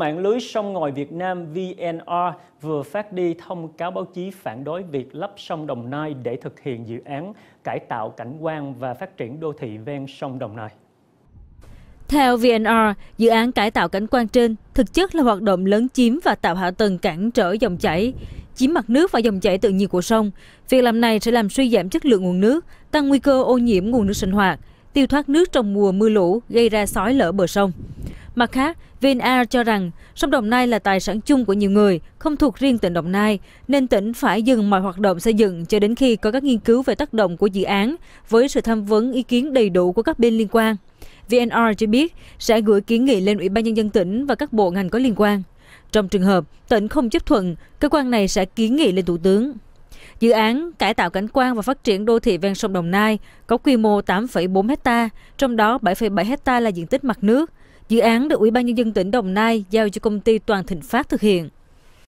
Mạng lưới sông ngòi Việt Nam VNR vừa phát đi thông cáo báo chí phản đối việc lắp sông Đồng Nai để thực hiện dự án cải tạo cảnh quan và phát triển đô thị ven sông Đồng Nai. Theo VNR, dự án cải tạo cảnh quan trên thực chất là hoạt động lớn chiếm và tạo hạ tầng cản trở dòng chảy, chiếm mặt nước và dòng chảy tự nhiên của sông. Việc làm này sẽ làm suy giảm chất lượng nguồn nước, tăng nguy cơ ô nhiễm nguồn nước sinh hoạt, tiêu thoát nước trong mùa mưa lũ gây ra sói lở bờ sông. Mặt khác, VinAir cho rằng sông Đồng Nai là tài sản chung của nhiều người, không thuộc riêng tỉnh Đồng Nai, nên tỉnh phải dừng mọi hoạt động xây dựng cho đến khi có các nghiên cứu về tác động của dự án với sự tham vấn ý kiến đầy đủ của các bên liên quan. VNR cho biết sẽ gửi kiến nghị lên Ủy ban Nhân dân tỉnh và các bộ ngành có liên quan. Trong trường hợp tỉnh không chấp thuận, cơ quan này sẽ kiến nghị lên Thủ tướng. Dự án cải tạo cảnh quan và phát triển đô thị ven sông Đồng Nai có quy mô 8,4 hecta, trong đó 7,7 hecta là diện tích mặt nước. Dự án được Ủy ban Nhân dân tỉnh Đồng Nai giao cho công ty Toàn Thịnh Phát thực hiện.